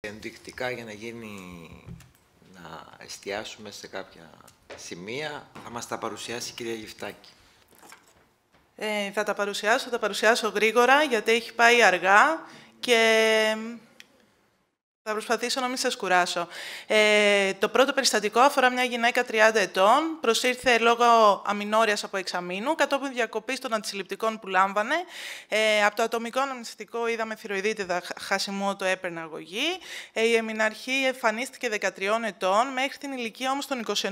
ενδεικτικά για να γίνει να εστιάσουμε σε κάποια σημεία θα μας τα παρουσιάσει η κυρία Γιφτάκη. Ε, θα τα παρουσιάσω, θα τα παρουσιάσω γρήγορα γιατί έχει πάει αργά και θα προσπαθήσω να μην σας κουράσω. Ε, το πρώτο περιστατικό αφορά μια γυναίκα 30 ετών. Προσήρθε λόγω αμινόρειας από εξαμήνου, κατόπιν διακοπής των αντισυλληπτικών που λάμβανε. Ε, από το ατομικό αναμνηστικό είδαμε θηροειδίτιδα χασιμό το έπαιρνε αγωγή. Ε, η εμιναρχή εμφανίστηκε 13 ετών. Μέχρι την ηλικία όμως των 21,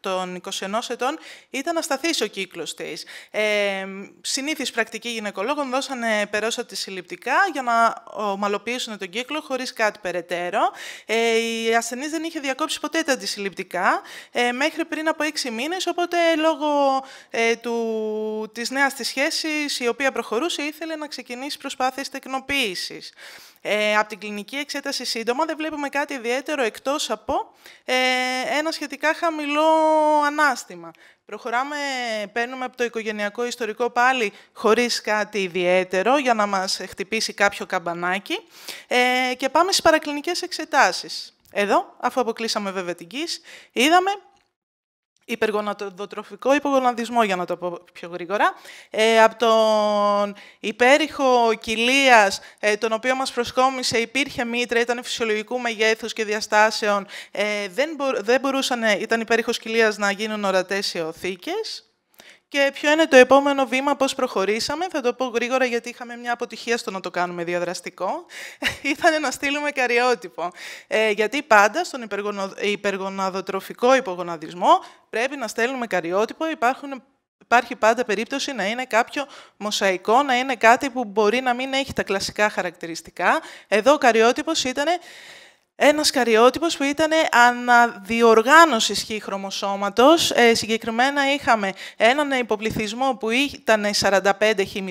των 21 ετών ήταν ασταθής ο κύκλος της. Ε, συνήθις πρακτική γυναικολόγων δώσανε τη αντισυλληπτικά για να ομαλοποιήσουν τον κύκλο χωρίς κάτι περαιτέρω περαιτέρω. Ε, η ασθενής δεν είχε διακόψει ποτέ τα αντισυλληπτικά ε, μέχρι πριν από έξι μήνες, οπότε λόγω ε, της νέας της σχέσης, η οποία προχωρούσε, ήθελε να ξεκινήσει προσπάθειες τεκνοποίησης. Ε, από την κλινική εξέταση σύντομα δεν βλέπουμε κάτι ιδιαίτερο εκτός από ε, ένα σχετικά χαμηλό ανάστημα. Προχωράμε, παίρνουμε από το οικογενειακό ιστορικό πάλι χωρίς κάτι ιδιαίτερο για να μας χτυπήσει κάποιο καμπανάκι ε, και πάμε στις παρακλινικές εξετάσεις. Εδώ, αφού αποκλείσαμε βέβαια την είδαμε υπεργονατοδοτροφικό υπογονατισμό, για να το πω πιο γρήγορα, ε, από τον υπέρηχο κοιλίας, ε, τον οποίο μας προσκόμισε, υπήρχε μήτρα, ήταν φυσιολογικού μεγέθους και διαστάσεων, ε, δεν, δεν μπορούσαν, ήταν υπέρηχος κοιλίας να γίνουν ορατές οι οθήκες. Και ποιο είναι το επόμενο βήμα, πώς προχωρήσαμε. Θα το πω γρήγορα γιατί είχαμε μια αποτυχία στο να το κάνουμε διαδραστικό. Ήταν να στείλουμε καριότυπο. Ε, γιατί πάντα στον υπεργοναδοτροφικό υπογοναδισμό πρέπει να στέλνουμε καριότυπο. Υπάρχουν υπάρχει πάντα περίπτωση να είναι κάποιο μοσαϊκό, να είναι κάτι που μπορεί να μην έχει τα κλασικά χαρακτηριστικά. Εδώ ο καριότυπος ήτανε... Ένας καριότυπος που ήταν αναδιοργάνωσης χ χρωμοσώματος. Ε, συγκεκριμένα είχαμε έναν υποπληθυσμό που ήταν 45 χ0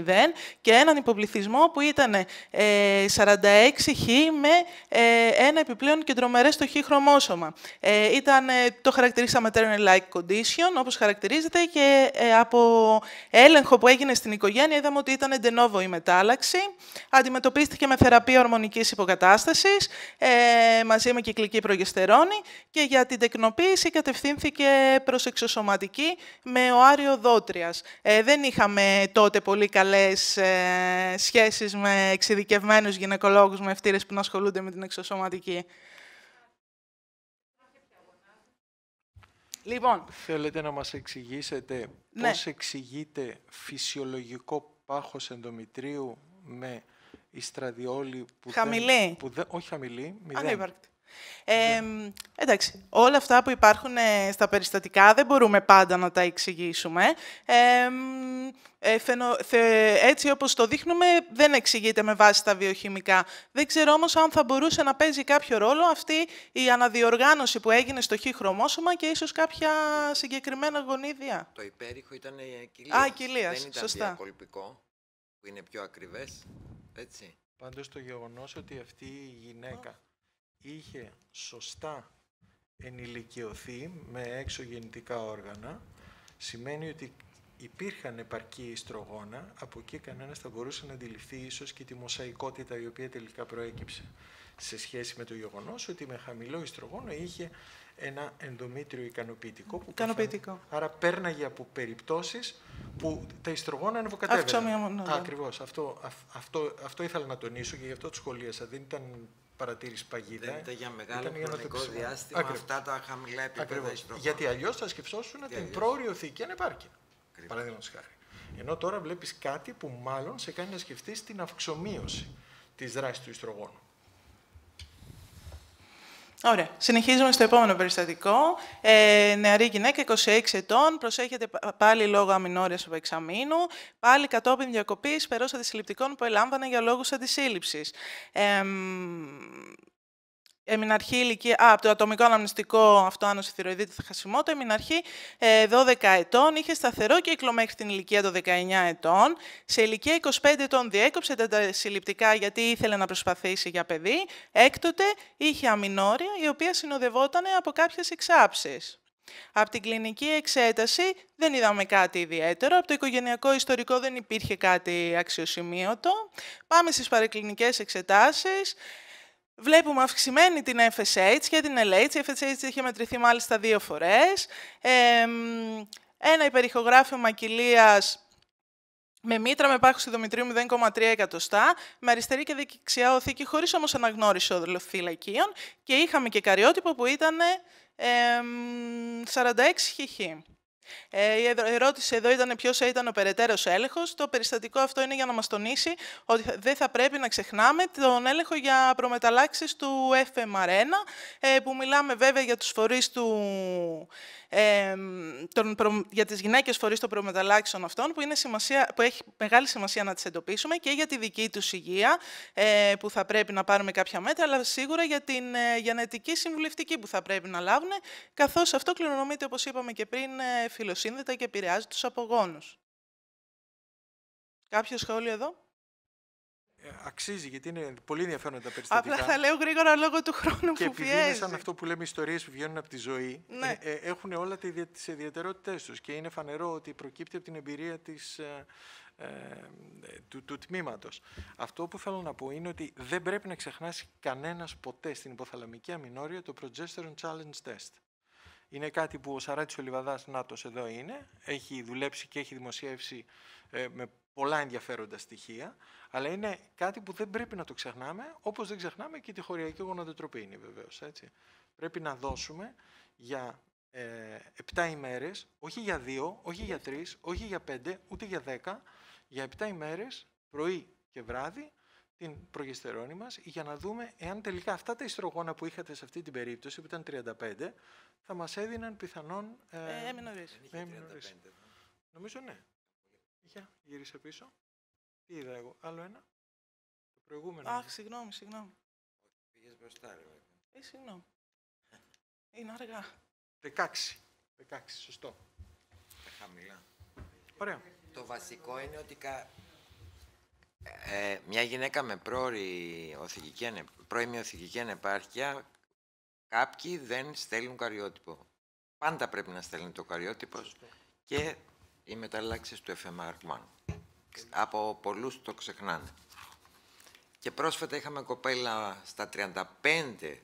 και έναν υποπληθυσμό που ήταν 46 ε, χ με ε, ένα επιπλέον κεντρομερέ στο χ χρωμόσωμα. ήταν, το χαρακτηρίσαμε maternal-like condition, όπως χαρακτηρίζεται, και από έλεγχο που έγινε στην οικογένεια είδαμε ότι ήταν εντενόβο η μετάλλαξη. Αντιμετωπίστηκε με θεραπεία ορμονικής υποκατάστασης μαζί με κυκλική προγεστερόνη και για την τεκνοποίηση κατευθύνθηκε προς εξωσωματική με ο Άριο Δότριας. Ε, δεν είχαμε τότε πολύ καλές ε, σχέσεις με εξειδικευμένους γυναικολόγους με ευτήρες που να ασχολούνται με την εξωσωματική. Λοιπόν, Θέλετε να μας εξηγήσετε ναι. πώς εξηγείται φυσιολογικό πάχος ενδομητρίου με που. Χαμηλή. Δεν, όχι χαμηλή, μηδέν. Ανύπαρκτη. εντάξει, όλα αυτά που υπάρχουν ε, στα περιστατικά δεν μπορούμε πάντα να τα εξηγήσουμε. Ε, έτσι όπως το δείχνουμε δεν εξηγείται με βάση τα βιοχημικά. Δεν ξέρω όμως αν θα μπορούσε να παίζει κάποιο ρόλο αυτή η αναδιοργάνωση που έγινε στο χιχρωμόσωμα και ίσως κάποια συγκεκριμένα γονίδια. Το υπέρηχο ήταν η κοιλίας. Α, κοιλίας. Δεν ήταν Σωστά. που είναι πιο ακριβές έτσι. Πάντως το γεγονός ότι αυτή η γυναίκα είχε σωστά ενηλικιωθεί με έξω γεννητικά όργανα, σημαίνει ότι υπήρχαν επαρκή ιστρογόνα, από εκεί κανένας θα μπορούσε να αντιληφθεί ίσως και τη μοσαϊκότητα η οποία τελικά προέκυψε σε σχέση με το γεγονός ότι με χαμηλό ιστρογόνο είχε ένα ενδομήτριο ικανοποιητικό. Που άρα πέρναγε από περιπτώσεις που τα ιστρογόνα ανεβοκατέβαιναν. Ναι. Ακριβώς. Αυτό, αυτό, αυτό ήθελα να τονίσω και γι' αυτό το σχολίασα. Δεν ήταν παρατήρηση παγίδα. Δεν ήταν για μεγάλο ήταν χρονικό για διάστημα Ακριβώς. αυτά τα χαμηλά επίπεδα Ακριβώς. Γιατί αλλιώς θα σκεφτόσουν την πρόωριο θήκη ανεπάρκεια. Παραδείγματος χάρη. Ενώ τώρα βλέπεις κάτι που μάλλον σε κάνει να σκεφτείς την αυξομοίωση της δράσης του ιστρογόνου. Ωραία. Συνεχίζουμε στο επόμενο περιστατικό. Ε, νεαρή γυναίκα, 26 ετών, προσέχεται πάλι λόγω αμινόρια του εξαμήνου. Πάλι κατόπιν διακοπής περό αντισυλληπτικών που ελάμβανε για λόγους αντισύλληψης εμιναρχή ηλικία, α, από το ατομικό αναμνηστικό αυτό άνωση θηροειδή τη χασιμότητα, αρχή 12 ε, ετών, είχε σταθερό κύκλο μέχρι την ηλικία των 19 ετών. Σε ηλικία 25 ετών διέκοψε τα συλληπτικά γιατί ήθελε να προσπαθήσει για παιδί. Έκτοτε είχε αμινόρια, η οποία συνοδευόταν από κάποιες εξάψεις. Από την κλινική εξέταση δεν είδαμε κάτι ιδιαίτερο, από το οικογενειακό ιστορικό δεν υπήρχε κάτι αξιοσημείωτο. Πάμε στις παρεκλινικές εξετάσεις. Βλέπουμε αυξημένη την FSH και την LH. Η FSH είχε μετρηθεί μάλιστα δύο φορές. ένα υπερηχογράφημα κοιλίας με μήτρα με πάχος δομητρίου 0,3 εκατοστά, με αριστερή και δεξιά οθήκη, χωρίς όμως αναγνώριση οδολοφυλακίων και είχαμε και καριότυπο που ήταν ε, 46 χιχί. Ε, η ερώτηση εδώ ήταν ποιος ήταν ο περαιτέρω έλεγχος. Το περιστατικό αυτό είναι για να μας τονίσει ότι δεν θα πρέπει να ξεχνάμε τον έλεγχο για προμεταλλάξεις του FMR1, ε, που μιλάμε βέβαια για τους ε, τον για τις γυναίκες φορείς των προμεταλλάξεων αυτών, που, είναι σημασία, που έχει μεγάλη σημασία να τις εντοπίσουμε και για τη δική τους υγεία, ε, που θα πρέπει να πάρουμε κάποια μέτρα, αλλά σίγουρα για την ε, γενετική συμβουλευτική που θα πρέπει να λάβουν, καθώς αυτό κληρονομείται, όπως είπαμε και πριν, Φιλοσύνδετα και επηρεάζει τους απογόνους. Κάποιο σχόλιο εδώ? Ε, αξίζει, γιατί είναι πολύ ενδιαφέροντα τα περιστατικά. Απλά θα λέω γρήγορα λόγω του χρόνου και που πιέζει. Και επειδή είναι σαν αυτό που λέμε ιστορίες που βγαίνουν από τη ζωή, ναι. ε, ε έχουν όλα τις ιδιαιτερότητές τους και είναι φανερό ότι προκύπτει από την εμπειρία της, ε, ε, του, του τμήματος. Αυτό που θέλω να πω είναι ότι δεν πρέπει να ξεχνάσει κανένας ποτέ στην υποθαλαμική αμινόρια το Progesterone Challenge Test είναι κάτι που ο Σαράτης ο Λιβαδάς Νάτος εδώ είναι, έχει δουλέψει και έχει δημοσιεύσει ε, με πολλά ενδιαφέροντα στοιχεία, αλλά είναι κάτι που δεν πρέπει να το ξεχνάμε, όπως δεν ξεχνάμε και τη χωριακή γονατοτροπίνη βεβαίως. Πρέπει να δώσουμε για ε, 7 ημέρες, όχι για 2, όχι για 3, όχι για 5, ούτε για 10, για 7 ημέρες, πρωί και βράδυ, την προγεστερόνη μας για να δούμε εάν τελικά αυτά τα ιστρογόνα που είχατε σε αυτή την περίπτωση που ήταν 35 θα μας έδιναν πιθανόν... Ε, ε έμεινα ναι. Νομίζω ναι. Για, γύρισε πίσω. Τι είδα εγώ, άλλο ένα. Το προηγούμενο. Αχ, συγγνώμη, συγγνώμη. Όχι, μπροστά, Ε, συγγνώμη. Είναι αργά. 16. 16, σωστό. Τα χαμηλά. Ωραία. Το βασικό είναι ότι κα... ε, ε μια γυναίκα με πρόημη οθηγική ανεπάρκεια Κάποιοι δεν στέλνουν καριότυπο. Πάντα πρέπει να στέλνει το καριότυπο και οι μεταλλάξεις του FMR1. Από πολλούς το ξεχνάνε. Και πρόσφατα είχαμε κοπέλα στα 35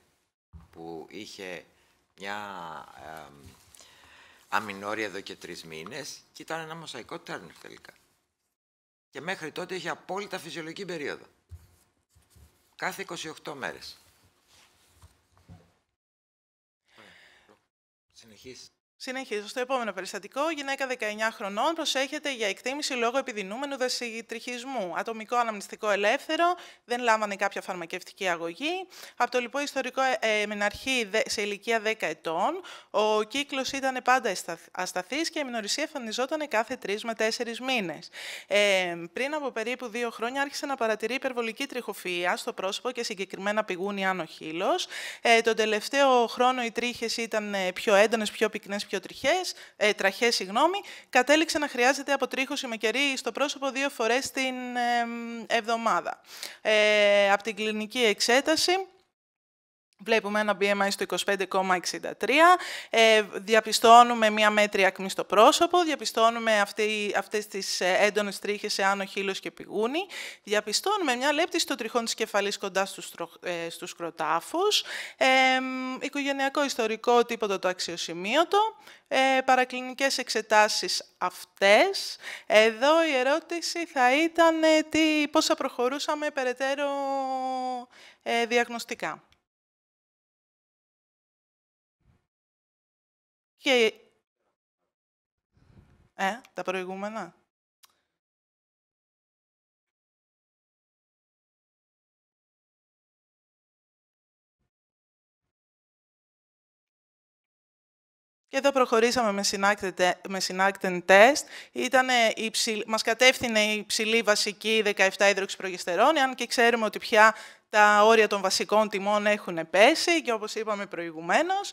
που είχε μια ε, αμινόρια εδώ και τρεις μήνες και ήταν ένα μοσαϊκό τέρνερ τελικά. Και μέχρι τότε είχε απόλυτα φυσιολογική περίοδο. Κάθε 28 μέρες. and his Συνεχίζω στο επόμενο περιστατικό. Γυναίκα 19 χρονών προσέχεται για εκτίμηση λόγω επιδεινούμενου δεσιτριχισμού. Ατομικό αναμνηστικό ελεύθερο, δεν λάμβανε κάποια φαρμακευτική αγωγή. Από το λοιπόν ιστορικό εμειναρχή ε, σε ηλικία 10 ετών, ο κύκλος ήταν πάντα ασταθή και η μηνορησία εμφανιζόταν κάθε 3 με 4 μήνες. Ε, πριν από περίπου 2 χρόνια άρχισε να παρατηρεί υπερβολική τριχοφυΐα στο πρόσωπο και συγκεκριμένα πηγούνι άνω χείλος. Ε, τον τελευταίο χρόνο οι τρίχες ήταν ε, πιο έντονες, πιο πυκνές ε, τραχές, κατέληξε να χρειάζεται αποτρίχωση με κερί στο πρόσωπο δύο φορές την εβδομάδα. Ε, από την κλινική εξέταση, Βλέπουμε ένα BMI στο 25,63, ε, διαπιστώνουμε μία μέτρια ακμή στο πρόσωπο, διαπιστώνουμε αυτή, αυτές τις ε, έντονες τρίχες σε άνω χείλος και πηγούνι, διαπιστώνουμε μια μετρια ακμη στο προσωπο διαπιστωνουμε αυτη αυτες τις εντονες τριχες σε ανω χειλος και πηγουνι διαπιστωνουμε μια λέπτη στο τριχών της κεφαλής κοντά στους, ε, στους κροτάφους, ε, οικογενειακό ιστορικό τίποτα το αξιοσημείωτο, ε, παρακλινικές εξετάσεις αυτές. Εδώ η ερώτηση θα ήταν ε, τι, πώς θα προχωρούσαμε περαιτέρω ε, διαγνωστικά. Και... Ε, τα προηγούμενα. Και εδώ προχωρήσαμε με συνάκτεν, με τεστ. Ήτανε υψη, μας κατεύθυνε η υψηλή βασική 17 υδροξυπρογεστερόνη, αν και ξέρουμε ότι πια τα όρια των βασικών τιμών έχουν πέσει και όπως είπαμε προηγουμένως,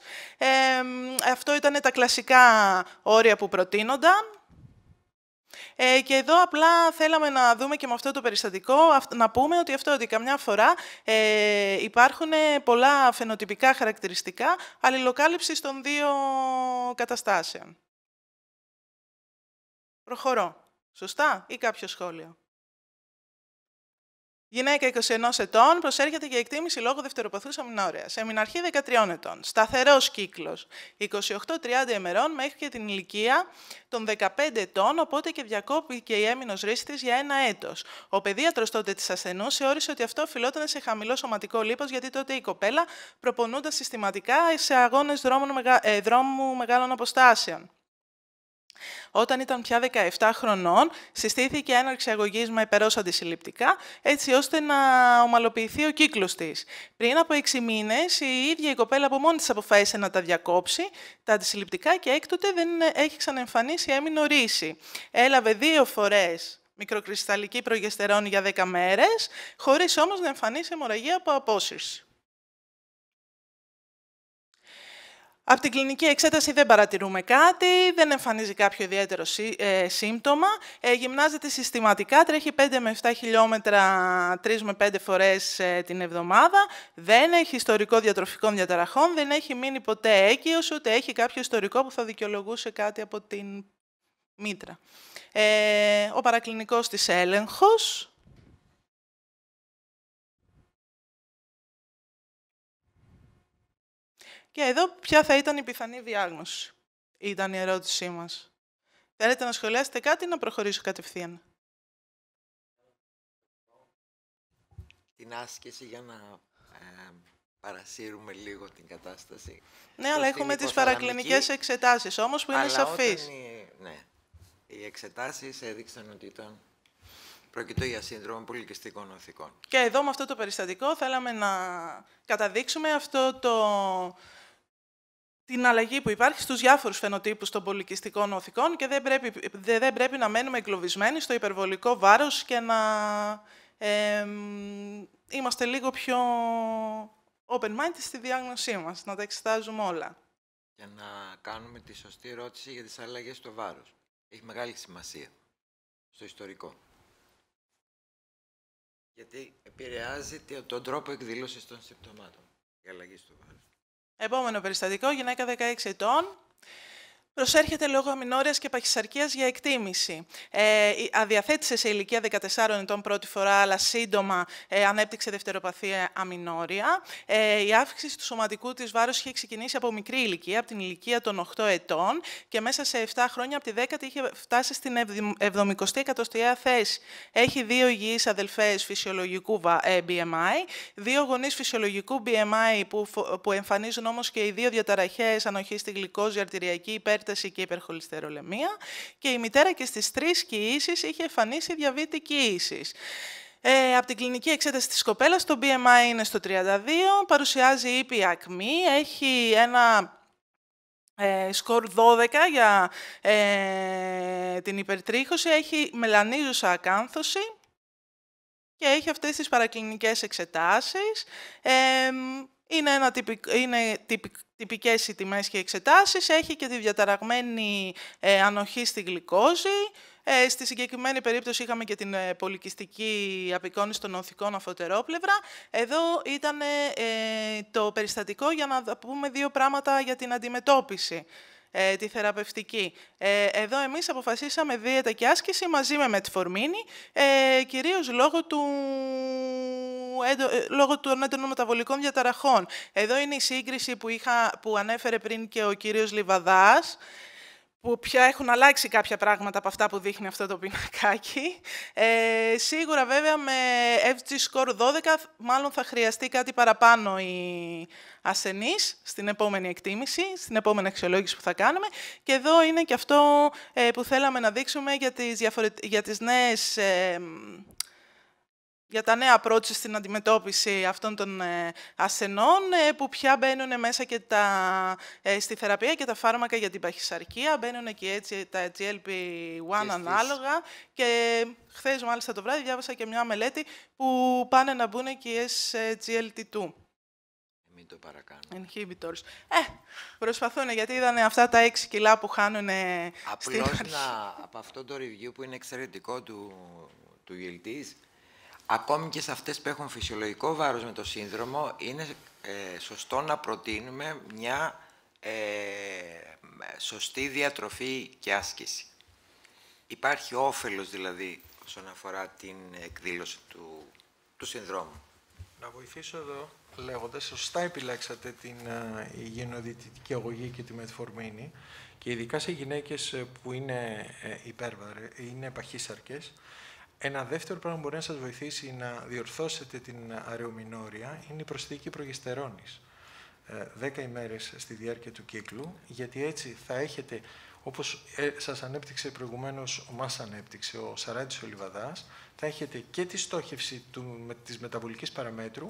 αυτό ήταν τα κλασικά όρια που προτείνονταν. Ε, και εδώ απλά θέλαμε να δούμε και με αυτό το περιστατικό, να πούμε ότι αυτό ότι καμιά φορά ε, υπάρχουν πολλά φαινοτυπικά χαρακτηριστικά αλληλοκάλυψης των δύο καταστάσεων. Προχωρώ. Σωστά ή κάποιο σχόλιο. Γυναίκα 21 ετών προσέρχεται για εκτίμηση λόγω δευτεροπαθούς αμυνόρεα. Σεμιναρχή 13 ετών. Σταθερός κύκλος. 28-30 ημερών μέχρι και την ηλικία των 15 ετών, οπότε και διακόπηκε η έμεινος ρίση για ένα έτος. Ο παιδίατρος τότε της ασθενούς θεώρησε ότι αυτό οφειλόταν σε χαμηλό σωματικό λίπος, γιατί τότε η κοπέλα προπονούνταν συστηματικά σε αγώνες ε, δρόμου μεγάλων αποστάσεων. Όταν ήταν πια 17 χρονών, συστήθηκε ένα αγωγή με περός αντισυλληπτικά, έτσι ώστε να ομαλοποιηθεί ο κύκλος της. Πριν από 6 μήνες, η ίδια η κοπέλα από μόνη της αποφάσισε να τα διακόψει, τα αντισυλληπτικά και έκτοτε δεν έχει ξαναεμφανίσει έμεινο ρίση. Έλαβε δύο φορές μικροκρυσταλλική προγεστερόνη για 10 μέρες, χωρίς όμως να εμφανίσει αιμορραγία από απόσυρση. Από την κλινική εξέταση δεν παρατηρούμε κάτι, δεν εμφανίζει κάποιο ιδιαίτερο ε, σύμπτωμα. Ε, γυμνάζεται συστηματικά, τρέχει 5 με 7 χιλιόμετρα 3 με 5 φορές ε, την εβδομάδα. Δεν έχει ιστορικό διατροφικών διαταραχών, δεν έχει μείνει ποτέ έγκυος, ούτε έχει κάποιο ιστορικό που θα δικαιολογούσε κάτι από την μήτρα. Ε, ο παρακλινικός της έλεγχος, Και εδώ ποια θα ήταν η πιθανή διάγνωση, ήταν η ερώτησή μας. Θέλετε να σχολιάσετε κάτι ή να προχωρήσω κατευθείαν. Την άσκηση για να ε, παρασύρουμε λίγο την κατάσταση. Ναι, αλλά έχουμε τις παρακλινικές εξετάσεις όμως που είναι σαφείς. ναι, οι εξετάσεις έδειξαν ότι ήταν Πρόκειται για σύνδρομο πολυκιστικών οθικών. Και εδώ με αυτό το περιστατικό θέλαμε να καταδείξουμε αυτό το την αλλαγή που υπάρχει στους διάφορους φαινοτύπους των πολυκιστικών οθικών και δεν πρέπει, δεν πρέπει να μένουμε εγκλωβισμένοι στο υπερβολικό βάρος και να είμαστε λίγο πιο open-minded στη διάγνωσή μας, να τα εξετάζουμε όλα. Και να κάνουμε τη σωστή ερώτηση για τις αλλαγές στο βάρος. Έχει μεγάλη σημασία στο ιστορικό. Γιατί επηρεάζει τον τρόπο εκδήλωσης των συμπτωμάτων, η αλλαγή στο βάρος. Επόμενο περιστατικό, γυναίκα 16 ετών, Προσέρχεται λόγω αμινόρια και παχυσαρκίας για εκτίμηση. Ε, αδιαθέτησε σε ηλικία 14 ετών πρώτη φορά, αλλά σύντομα ε, ανέπτυξε δευτεροπαθή αμινόρια. Ε, η αύξηση του σωματικού της βάρους είχε ξεκινήσει από μικρή ηλικία, από την ηλικία των 8 ετών, και μέσα σε 7 χρόνια, από τη 10η, είχε φτάσει στην 70η εκατοστιαία θέση. Έχει δύο υγιείς αδελφές φυσιολογικού BMI, ε, δύο γονείς φυσιολογικού BMI που, που εμφανίζουν όμως και οι δύο διαταραχές ανοχής στη γλυκόζη, αρτηριακή υπέρ υπέρταση και υπερχολυστερολεμία και η μητέρα και στις τρεις κοιήσεις είχε εμφανίσει διαβήτη κοιήσεις. Ε, από την κλινική εξέταση της κοπέλας, το BMI είναι στο 32, παρουσιάζει ήπια ακμή, έχει ένα ε, σκορ 12 για ε, την υπερτρίχωση, έχει μελανίζουσα ακάνθωση και έχει αυτές τις παρακλινικές εξετάσεις. Ε, είναι, ένα είναι τυπικές οι τιμές και οι εξετάσεις, έχει και τη διαταραγμένη ε, ανοχή στη γλυκόζη. Ε, στη συγκεκριμένη περίπτωση είχαμε και την ε, πολυκιστική απεικόνηση των οθικών αφωτερόπλευρα. Εδώ ήταν ε, το περιστατικό για να πούμε δύο πράγματα για την αντιμετώπιση ε, τη θεραπευτική. Ε, εδώ εμείς αποφασίσαμε δίαιτα και άσκηση μαζί με μετφορμίνη, ε, κυρίως λόγω, του, ε, λόγω των έντονων μεταβολικών διαταραχών. Εδώ είναι η σύγκριση που, είχα, που ανέφερε πριν και ο κύριος Λιβαδάς, που πια έχουν αλλάξει κάποια πράγματα από αυτά που δείχνει αυτό το πινακάκι. Ε, σίγουρα βέβαια με FG score 12 μάλλον θα χρειαστεί κάτι παραπάνω οι ασθενείς στην επόμενη εκτίμηση, στην επόμενη αξιολόγηση που θα κάνουμε. Και εδώ είναι και αυτό ε, που θέλαμε να δείξουμε για τις, διαφορε... για τις νέες ε, για τα νέα approaches στην αντιμετώπιση αυτών των ε, ασθενών ε, που πια μπαίνουν μέσα και τα, ε, στη θεραπεία και τα φάρμακα για την παχυσαρκία. Μπαίνουν και έτσι τα GLP-1 ανάλογα και χθες μάλιστα το βράδυ διάβασα και μια μελέτη που πάνε να μπουν και οι GLT-2. Μην το παρακάνω. Inhibitors. Ε, προσπαθούν γιατί είδαν αυτά τα 6 κιλά που χάνουν στην αρχή. Απλώς από αυτό το review που είναι εξαιρετικό του, του ακόμη και σε αυτές που έχουν φυσιολογικό βάρος με το σύνδρομο, είναι ε, σωστό να προτείνουμε μια ε, σωστή διατροφή και άσκηση. Υπάρχει όφελος δηλαδή όσον αφορά την εκδήλωση του, του συνδρόμου. Να βοηθήσω εδώ λέγοντας, σωστά επιλέξατε την ε, υγιεινοδυτική αγωγή και τη μετφορμίνη και ειδικά σε γυναίκες ε, που είναι ε, υπέρβαρες, είναι παχύσαρκες, ένα δεύτερο πράγμα που μπορεί να σας βοηθήσει να διορθώσετε την αρεομινόρια είναι η προσθήκη προγεστερώνης. 10 ε, ημέρες στη διάρκεια του κύκλου, γιατί έτσι θα έχετε, όπως ε, σας ανέπτυξε προηγουμένως, μας ανέπτυξε ο Σαράντης Λιβαδάς, θα έχετε και τη στόχευση του, της μεταβολικής παραμέτρου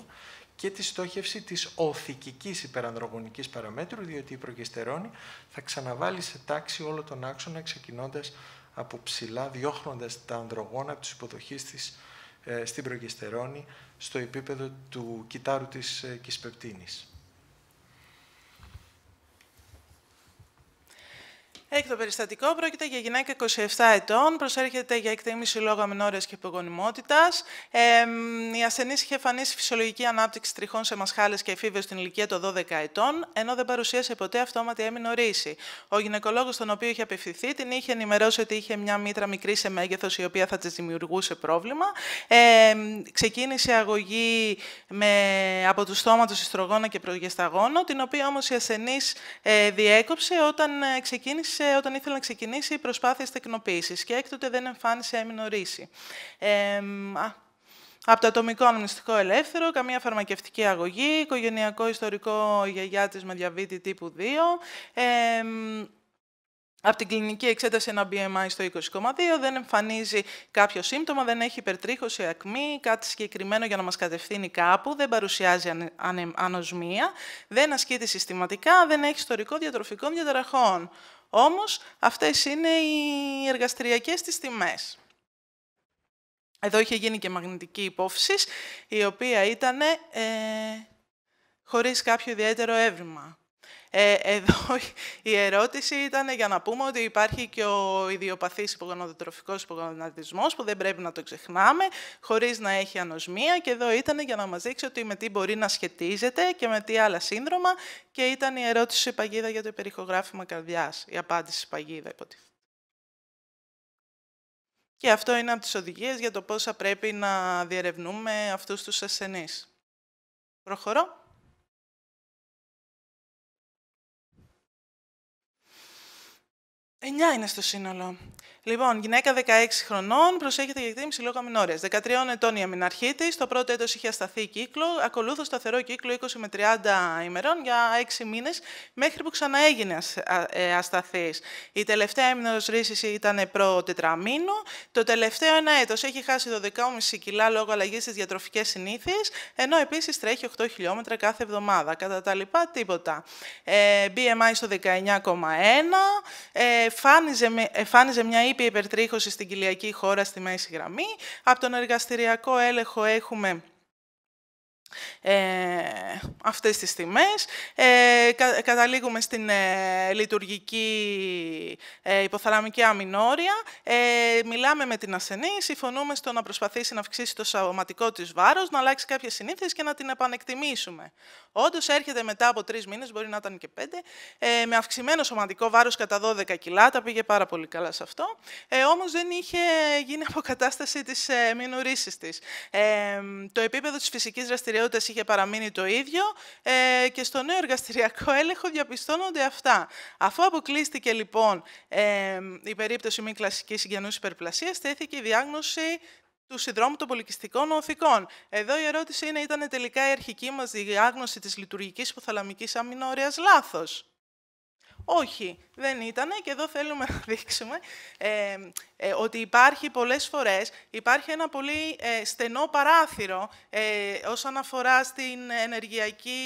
και τη στόχευση της οθικικής υπερανδρογονικής παραμέτρου, διότι η προγεστερόνη θα ξαναβάλει σε τάξη όλο τον άξονα, ξεκινώντας από ψηλά, διώχνοντας τα ανδρογόνα από τους τη στην προγεστερόνη στο επίπεδο του κυτάρου της ε, κυσπεπτίνης. Έκτο περιστατικό πρόκειται για γυναίκα 27 ετών. Προσέρχεται για εκτίμηση λόγω αμινόρια και υπογονιμότητας. Ε, η ασθενή είχε εμφανίσει φυσιολογική ανάπτυξη τριχών σε μασχάλες και εφήβες στην ηλικία των 12 ετών, ενώ δεν παρουσίασε ποτέ αυτόματη έμεινο ρίση. Ο γυναικολόγος, τον οποίο είχε απευθυνθεί, την είχε ενημερώσει ότι είχε μια μήτρα μικρή σε μέγεθος, η οποία θα της δημιουργούσε πρόβλημα. Ε, ξεκίνησε αγωγή με, από του στόματο ιστρογόνα και προγεσταγόνο, την οποία όμως η ασθενής ε, διέκοψε όταν ε, ξεκίνησε ξεκίνησε, όταν ήθελε να ξεκινήσει, προσπάθειε τεκνοποίηση και έκτοτε δεν εμφάνισε έμεινο ρίση. Ε, α, από το ατομικό αναμνηστικό ελεύθερο, καμία φαρμακευτική αγωγή, οικογενειακό ιστορικό γιαγιά της με διαβίτη τύπου 2, ε, από την κλινική εξέταση ένα BMI στο 20,2, δεν εμφανίζει κάποιο σύμπτωμα, δεν έχει υπερτρίχωση, ακμή, κάτι συγκεκριμένο για να μας κατευθύνει κάπου, δεν παρουσιάζει ανοσμία, δεν ασκείται συστηματικά, δεν έχει ιστορικό διατροφικών διαταραχών. Όμως αυτές είναι οι εργαστηριακές της τιμές. Εδώ είχε γίνει και μαγνητική υπόφυση, η οποία ήταν ε, χωρίς κάποιο ιδιαίτερο έβριμα. Ε, εδώ η ερώτηση ήταν για να πούμε ότι υπάρχει και ο ιδιοπαθής υπογονοδοτροφικός υπογονατισμός που δεν πρέπει να το ξεχνάμε, χωρίς να έχει ανοσμία και εδώ ήταν για να μας δείξει ότι με τι μπορεί να σχετίζεται και με τι άλλα σύνδρομα και ήταν η ερώτηση παγίδα για το υπερηχογράφημα καρδιάς, η απάντηση παγίδα υποτίθεται. Και αυτό είναι από τις οδηγίες για το πώς θα πρέπει να διερευνούμε αυτούς τους ασθενείς. Προχωρώ. 9 είναι στο σύνολο. Λοιπόν, γυναίκα 16 χρονών, προσέχεται για εκτίμηση λόγω αμινόρια. 13 ετών η αμυναρχή τη, το πρώτο έτος είχε ασταθεί κύκλο, ακολούθω σταθερό κύκλο 20 με 30 ημερών για 6 μήνες, μέχρι που ξαναέγινε ε, ασταθής. Η τελευταία έμεινο ρίση ήταν προ τετραμήνου. Το τελευταίο ένα έτος έχει χάσει 12,5 κιλά λόγω αλλαγής στις διατροφικές συνήθειες, ενώ επίσης τρέχει 8 χιλιόμετρα κάθε εβδομάδα. Κατά τα λοιπά, τίποτα. Ε, BMI στο 19,1. Ε, ε μια ίδια. μια ήπια υπερτρίχωση στην κοιλιακή χώρα στη μέση γραμμή. Από τον εργαστηριακό έλεγχο έχουμε ε, αυτές τις τιμές. Ε, καταλήγουμε στην ε, λειτουργική ε, υποθαλαμική ε, μιλάμε με την ασθενή, συμφωνούμε στο να προσπαθήσει να αυξήσει το σωματικό της βάρος, να αλλάξει κάποιες συνήθειες και να την επανεκτιμήσουμε. Όντως έρχεται μετά από τρεις μήνες, μπορεί να ήταν και πέντε, ε, με αυξημένο σωματικό βάρος κατά 12 κιλά, τα πήγε πάρα πολύ καλά σε αυτό. Ε, Όμως δεν είχε γίνει αποκατάσταση της ε, μηνουρήση της. Ε, το επίπεδο της φυσικής δραστηριότητας είχε παραμείνει το ίδιο ε, και στο νέο εργαστηριακό έλεγχο διαπιστώνονται αυτά. Αφού αποκλείστηκε λοιπόν η περίπτωση μη κλασική συγγενούς υπερπλασίας, στέθηκε η διάγνωση του συνδρόμου των πολυκιστικών οθικών. Εδώ η ερώτηση είναι, ήταν τελικά η αρχική μας διάγνωση της λειτουργικής υποθαλαμικής αμυνόρειας Λάθος. Όχι, δεν ήταν και εδώ θέλουμε να δείξουμε ε, ε, ότι υπάρχει πολλές φορές, υπάρχει ένα πολύ ε, στενό παράθυρο όσον αφορά στην ενεργειακή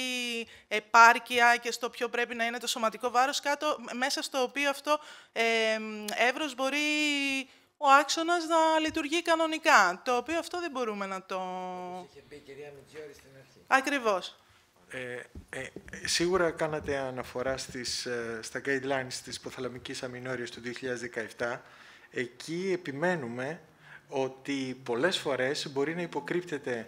επάρκεια και στο ποιο πρέπει να είναι το σωματικό βάρος κάτω, μέσα στο οποίο αυτό εύρος μπορεί ο άξονας να λειτουργεί κανονικά, το οποίο αυτό δεν μπορούμε να το... Είχε πει η κυρία στην αρχή. Ακριβώς. Ε, ε, σίγουρα κάνατε αναφορά στις, ε, στα guidelines της υποθαλαμικής αμινόρειας του 2017. Εκεί επιμένουμε ότι πολλές φορές μπορεί να υποκρύπτεται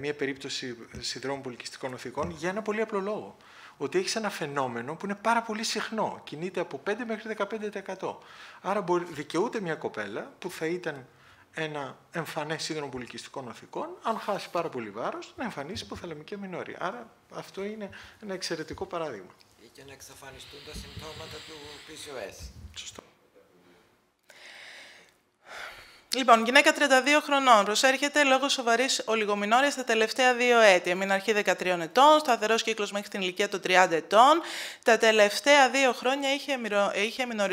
μια περίπτωση συνδρόμου πολιτιστικών οθηκών για ένα πολύ απλό λόγο. Ότι έχεις ένα φαινόμενο που είναι πάρα πολύ συχνό. Κινείται από 5 μέχρι 15%. Άρα δικαιούται μια κοπέλα που θα ήταν ένα εμφανές σύνδρομο πολιτιστικών οθικών, αν χάσει πάρα πολύ βάρος, να εμφανίσει υποθαλαμική αμινόρια. Άρα αυτό είναι ένα εξαιρετικό παράδειγμα. Ή και να εξαφανιστούν τα συμπτώματα του PCOS. Σωστό. Λοιπόν, γυναίκα 32 χρονών. Προσέρχεται λόγω σοβαρής ολιγομηνόρια τα τελευταία δύο έτη. Μην αρχή 13 ετών, σταθερός κύκλος μέχρι την ηλικία των 30 ετών. Τα τελευταία δύο χρόνια είχε, μυρο...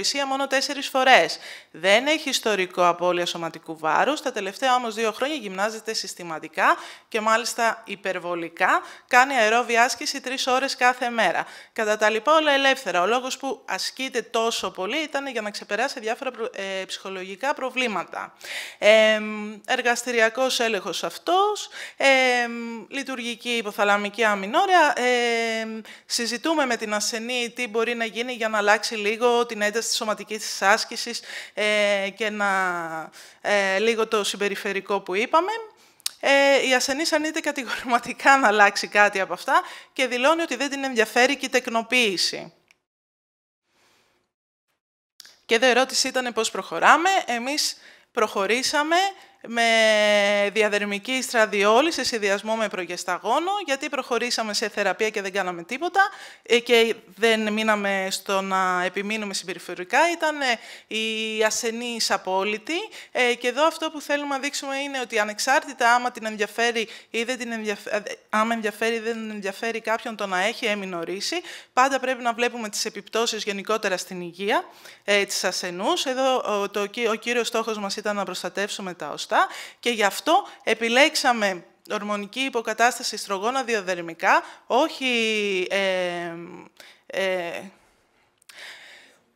είχε μόνο τέσσερις φορές. Δεν έχει ιστορικό απώλεια σωματικού βάρους. Τα τελευταία όμως δύο χρόνια γυμνάζεται συστηματικά και μάλιστα υπερβολικά. Κάνει αερόβια άσκηση τρεις ώρες κάθε μέρα. Κατά τα λοιπά, όλα ελεύθερα. Ο λόγος που ασκείται τόσο πολύ ήταν για να ξεπεράσει διάφορα ε, ψυχολογικά προβλήματα. Ε, εργαστηριακός έλεγχος αυτός, ε, λειτουργική υποθαλαμική αμυνόρια. συζητούμε με την ασθενή τι μπορεί να γίνει για να αλλάξει λίγο την ένταση της σωματικής άσκησης ε, και να ε, λίγο το συμπεριφερικό που είπαμε. Ε, η ασθενής είτε κατηγορηματικά να αλλάξει κάτι από αυτά και δηλώνει ότι δεν την ενδιαφέρει και η τεκνοποίηση. Και εδώ η ερώτηση ήταν πώς προχωράμε. Εμείς προχωρήσαμε με διαδερμική στραδιόλη σε συνδυασμό με προγεσταγόνο, γιατί προχωρήσαμε σε θεραπεία και δεν κάναμε τίποτα ε, και δεν μείναμε στο να επιμείνουμε συμπεριφορικά. Ήταν ε, η ασθενής απόλυτη ε, και εδώ αυτό που θέλουμε να δείξουμε είναι ότι ανεξάρτητα άμα την ενδιαφέρει ή δεν την ενδιαφέρει, άμα ενδιαφέρει δεν ενδιαφέρει κάποιον το να έχει έμεινορήσει, πάντα πρέπει να βλέπουμε τις επιπτώσεις γενικότερα στην υγεία τη της Εδώ ο, το, ο κύριος στόχος μας ήταν να προστατεύσουμε τα οστά σωστά και γι' αυτό επιλέξαμε ορμονική υποκατάσταση στρογόνα διαδερμικά, όχι ε, ε,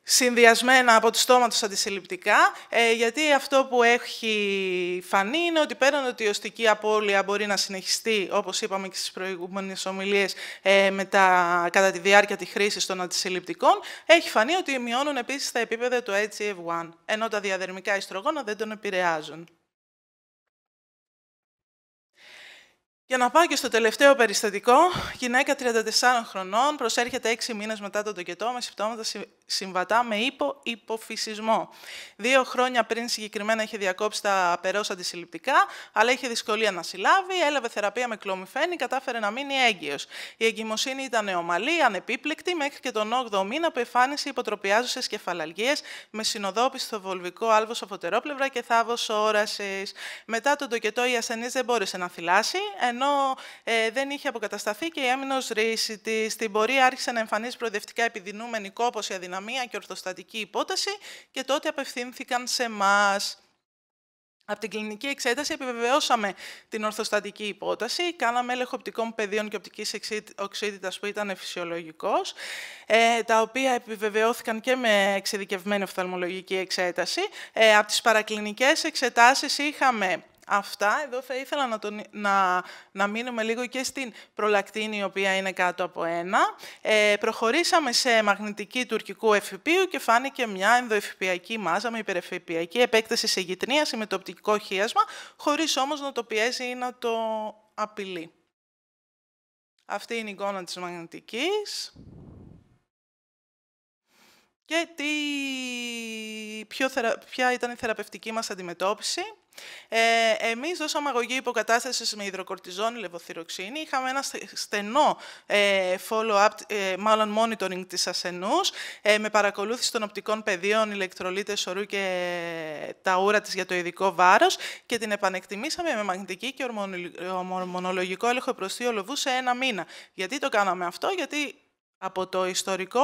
συνδυασμένα από το στόμα τους αντισυλληπτικά, ε, γιατί αυτό που έχει φανεί είναι ότι πέραν ότι η οστική απώλεια μπορεί να συνεχιστεί, όπως είπαμε και στις προηγούμενες ομιλίες, ε, με κατά τη διάρκεια της χρήσης των αντισυλληπτικών, έχει φανεί ότι μειώνουν επίσης τα επίπεδα του HF1, e ενώ τα διαδερμικά ιστρογόνα δεν τον επηρεάζουν. Για να πάω και στο τελευταίο περιστατικό, γυναίκα 34 χρονών προσέρχεται 6 μήνες μετά τον τοκετό με συμπτώματα συμβατά με υπο-υποφυσισμό. Δύο χρόνια πριν συγκεκριμένα είχε διακόψει τα περώσα αντισυλληπτικά, αλλά είχε δυσκολία να συλλάβει, έλαβε θεραπεία με κλωμιφένη, κατάφερε να μείνει έγκυος. Η εγκυμοσύνη ήταν ομαλή, ανεπίπλεκτη, μέχρι και τον 8ο μήνα που εμφάνισε υποτροπιάζουσες κεφαλαλγίες με συνοδόπιση στο βολβικό άλβος αφωτερόπλευρα και θάβος όρασης. Μετά τον τοκετό η ασθενής δεν μπόρεσε να θυλάσει, ενώ ε, δεν είχε αποκατασταθεί και η έμεινος ρίση τη. Στην πορεία άρχισε να εμφανίζει προοδευτικά επιδεινούμενη κόπο, η αδυναμία και ορθοστατική υπόταση και τότε απευθύνθηκαν σε εμάς. Από την κλινική εξέταση επιβεβαιώσαμε την ορθοστατική υπόταση, κάναμε έλεγχο οπτικών πεδίων και οπτικής οξύτητας που ήταν φυσιολογικός, ε, τα οποία επιβεβαιώθηκαν και με εξειδικευμένη οφθαλμολογική εξέταση. Ε, από τις παρακλινικές εξετάσεις είχαμε Αυτά εδώ θα ήθελα να, τον, να, να μείνουμε λίγο και στην προλακτίνη, η οποία είναι κάτω από ένα. Ε, προχωρήσαμε σε μαγνητική τουρκικού εφηπίου και φάνηκε μια ενδοεφηπιακή μάζα με υπερεφηπιακή επέκταση σε γυτνία, με το οπτικό χίασμα, χωρίς όμως να το πιέζει ή να το απειλεί. Αυτή είναι η εικόνα της μαγνητικής και τι, ποια ήταν η θεραπευτική μας αντιμετώπιση. Ε, εμείς δώσαμε αγωγή υποκατάστασης με υδροκορτιζόνη, λεβοθυροξίνη. Είχαμε ένα στενό ε, follow-up, ε, μάλλον monitoring της ασθενούς, ε, με παρακολούθηση των οπτικών πεδίων, ηλεκτρολίτες, ορού και τα ούρα της για το ειδικό βάρος και την επανεκτιμήσαμε με μαγνητική και ορμονολογικό έλεγχο προστίου λοβού σε ένα μήνα. Γιατί το κάναμε αυτό, γιατί από το ιστορικό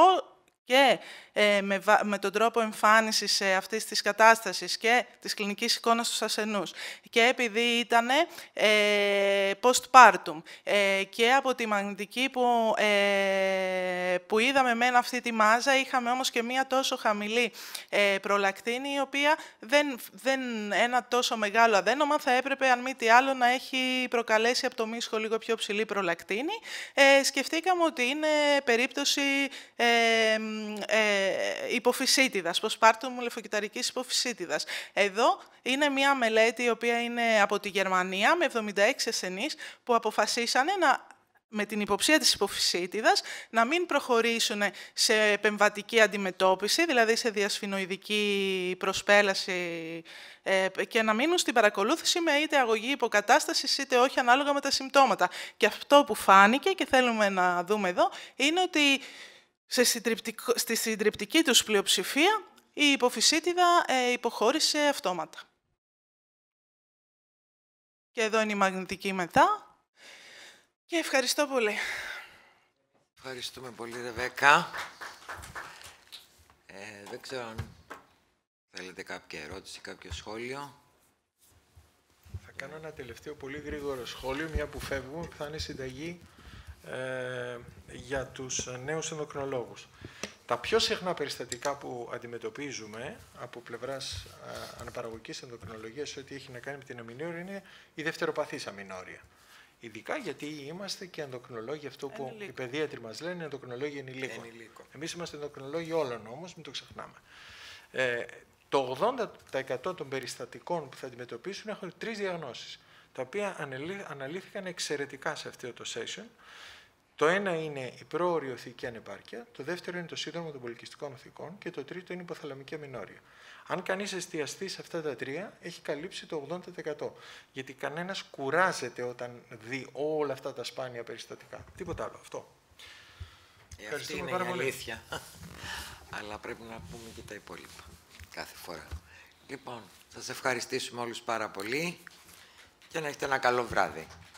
και ε, με, τον τρόπο εμφάνισης ε, αυτής της κατάστασης και της κλινικής εικόνας στους ασθενούς. Και επειδή ήταν ε, postpartum ε, και από τη μαγνητική που, ε, που είδαμε μεν αυτή τη μάζα, είχαμε όμως και μία τόσο χαμηλή προλακτίνη, η οποία δεν, δεν, ένα τόσο μεγάλο αδένομα θα έπρεπε, αν μη τι άλλο, να έχει προκαλέσει από το μίσχο λίγο πιο ψηλή προλακτίνη. σκεφτήκαμε ότι είναι περίπτωση ε, υποφυσίτιδας, μου λεφοκυταρικής υποφυσίτιδας. Εδώ είναι μια μελέτη η οποία είναι από τη Γερμανία με 76 ασθενείς, που αποφασίσανε να με την υποψία της υποφυσίτιδας, να μην προχωρήσουν σε επεμβατική αντιμετώπιση, δηλαδή σε διασφυνοειδική προσπέλαση ε, και να μείνουν στην παρακολούθηση με είτε αγωγή υποκατάστασης είτε όχι ανάλογα με τα συμπτώματα. Και αυτό που φάνηκε και θέλουμε να δούμε εδώ είναι ότι Στη συντριπτική τους πλειοψηφία, η υποφυσίτιδα ε, υποχώρησε αυτόματα. Και εδώ είναι η μαγνητική μετά. Και ευχαριστώ πολύ. Ευχαριστούμε πολύ, Ρεβέκα. Ε, δεν ξέρω αν θέλετε κάποια ερώτηση, κάποιο σχόλιο. Θα κάνω ένα τελευταίο πολύ γρήγορο σχόλιο, μια που φεύγουμε, που θα είναι συνταγή ε, για τους νέους ενδοκρινολόγους. Τα πιο συχνά περιστατικά που αντιμετωπίζουμε από πλευράς ε, αναπαραγωγικής ενδοκρινολογίας ό,τι έχει να κάνει με την αμινόρια είναι η δευτεροπαθής αμυνόρια. Ειδικά γιατί είμαστε και ενδοκρινολόγοι, αυτό που ενηλίκο. οι παιδίατροι μας λένε, ενδοκρινολόγοι ενηλίκων. Ενηλίκο. Εμείς είμαστε ενδοκρινολόγοι όλων όμως, μην το ξεχνάμε. Ε, το 80% των περιστατικών που θα αντιμετωπίσουν έχουν τρεις διαγνώσεις τα οποία αναλύθηκαν εξαιρετικά σε αυτό το session. Το ένα είναι η οθική ανεπάρκεια, το δεύτερο είναι το σύνδρομο των πολιτιστικών οθικών και το τρίτο είναι η υποθαλαμική αμινόρια. Αν κανείς εστιαστεί σε αυτά τα τρία, έχει καλύψει το 80%. Γιατί κανένας κουράζεται όταν δει όλα αυτά τα σπάνια περιστατικά. Τίποτα άλλο. Αυτό. Ε, αυτή είναι η αλήθεια. Αλλά πρέπει να πούμε και τα υπόλοιπα κάθε φορά. Λοιπόν, σας ευχαριστήσουμε όλους πάρα πολύ και να έχετε ένα καλό βράδυ.